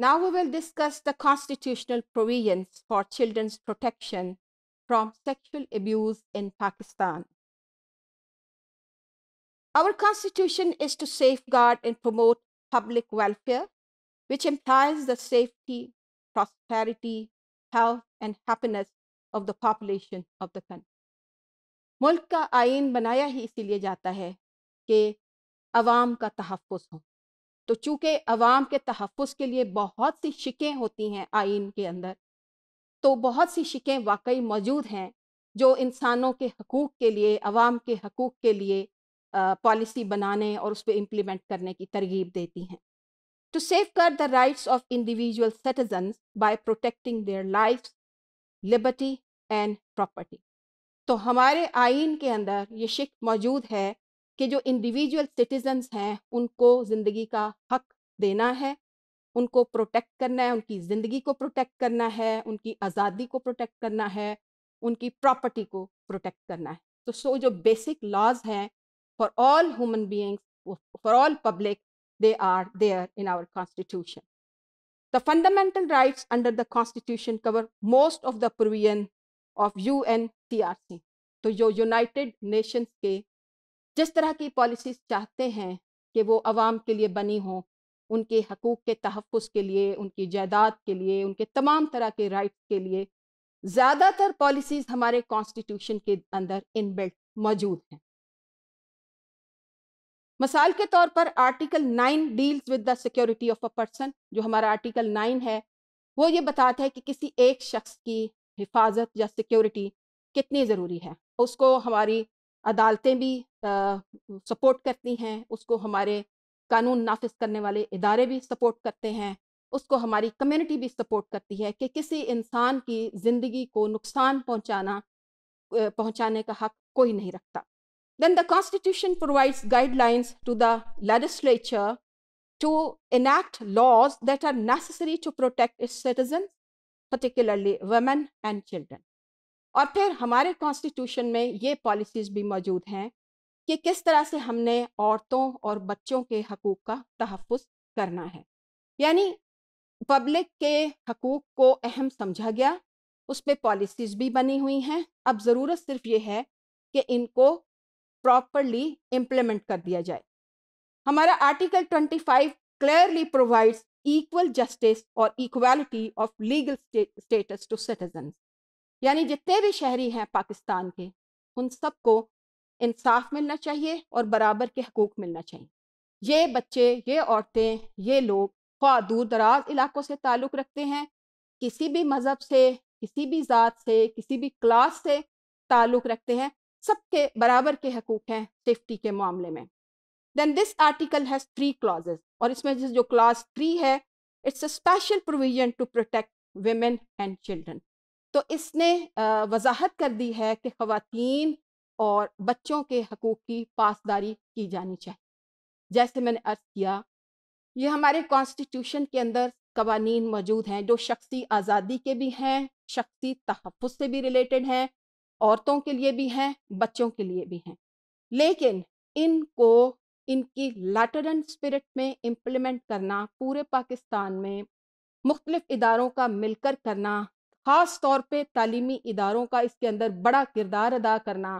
Now we will discuss the constitutional provisions for children's protection from sexual abuse in Pakistan. Our constitution is to safeguard and promote public welfare, which implies the safety, prosperity, health, and happiness of the population of the country. मुल्क का आइन बनाया ही इसीलिए जाता hai ke awam ka तहफ़ ho. तो चूँकि अवाम के तहफ़ के लिए बहुत सी शिकें होती हैं आइन के अंदर तो बहुत सी शिकें वाकई मौजूद हैं जो इंसानों के हकूक़ के लिए अवाम के हकूक़ के लिए पॉलिसी बनाने और उस पर इम्प्लीमेंट करने की तरगीब देती हैं टू सेव कर the rights of individual citizen by protecting their life liberty and property तो हमारे आइन के अंदर ये शिक मौजूद है कि जो इंडिविजुअल सिटीजन हैं उनको ज़िंदगी का हक देना है उनको प्रोटेक्ट करना है उनकी ज़िंदगी को प्रोटेक्ट करना है उनकी आज़ादी को प्रोटेक्ट करना है उनकी प्रॉपर्टी को प्रोटेक्ट करना है तो सो जो बेसिक लॉज हैं for all human beings for all public they are there in our constitution the constitution cover most of the cover of U N provision are see तो जो United Nations के जिस तरह की policies चाहते हैं कि वो आवाम के लिए बनी हों उनके हकूक़ के तहफ़ के लिए उनकी जायदाद के लिए उनके तमाम तरह के राइट्स के लिए ज़्यादातर पॉलिसीज़ हमारे कॉन्स्टिट्यूशन के अंदर इनबिल्ट मौजूद हैं मिसाल के तौर पर article nine deals with the security of a person जो हमारा आर्टिकल नाइन है वो ये बताता है कि किसी एक शख्स की हिफाजत या सिक्योरिटी कितनी ज़रूरी है उसको हमारी अदालतें भी सपोर्ट करती हैं उसको हमारे कानून नाफिस करने वाले इदारे भी सपोर्ट करते हैं उसको हमारी कम्युनिटी भी सपोर्ट करती है कि किसी इंसान की ज़िंदगी को नुकसान पहुंचाना पहुंचाने का हक कोई नहीं रखता then the constitution provides guidelines to the legislature to enact laws that are necessary to protect it citizen particularly women and children और फिर हमारे कॉन्स्टिट्यूशन में ये पॉलिसीज़ भी मौजूद हैं कि किस तरह से हमने औरतों और बच्चों के हकूक़ का तहफ़ करना है यानी पब्लिक के हकूक़ को अहम समझा गया उस पर पॉलिसीज़ भी बनी हुई हैं अब ज़रूरत सिर्फ ये है कि इनको प्रॉपरली इम्प्लीमेंट कर दिया जाए हमारा article 25 clearly provides equal justice और equality of legal status to citizen यानी जितने भी शहरी हैं पाकिस्तान के उन सबको इंसाफ मिलना चाहिए और बराबर के हकूक मिलना चाहिए ये बच्चे ये औरतें ये लोग ख्वा दूर दराज इलाकों से ताल्लुक़ रखते हैं किसी भी मज़हब से किसी भी ज़ात से किसी भी क्लास से ताल्लुक़ रखते हैं सबके बराबर के हकूक हैं सेफ्टी के मामले में then this article has three clauses और इसमें जो क्लास थ्री है it's a special provision to protect women and children तो इसने वजाहत कर दी है कि खातन और बच्चों के हकूक़ की पासदारी की जानी चाहिए जैसे मैंने अर्ज़ किया ये हमारे कॉन्स्टिट्यूशन के अंदर कवानीन मौजूद हैं जो शख्सी आज़ादी के भी हैं शख्सी तहफ़ से भी रिलेटेड हैं औरतों के लिए भी हैं बच्चों के लिए भी हैं लेकिन इनको इनकी लैटरन स्पिरिट में इम्प्लीमेंट करना पूरे पाकिस्तान में मुख्तलिफ इदारों का मिलकर करना ख़ास तौर पे तालीमी इदारों का इसके अंदर बड़ा किरदार अदा करना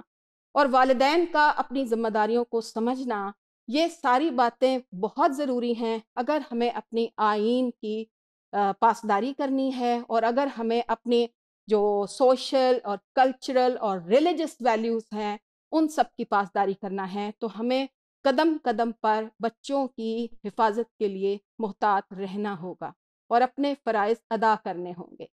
और वालदेन का अपनी जिम्मेदारियों को समझना ये सारी बातें बहुत ज़रूरी हैं अगर हमें अपनी आइन की पासदारी करनी है और अगर हमें अपने जो सोशल और कल्चरल और रिलीजस वैल्यूज़ हैं उन सब की पासदारी करना है तो हमें कदम कदम पर बच्चों की हिफाजत के लिए मोहतात रहना होगा और अपने फ़रज़ अदा करने होंगे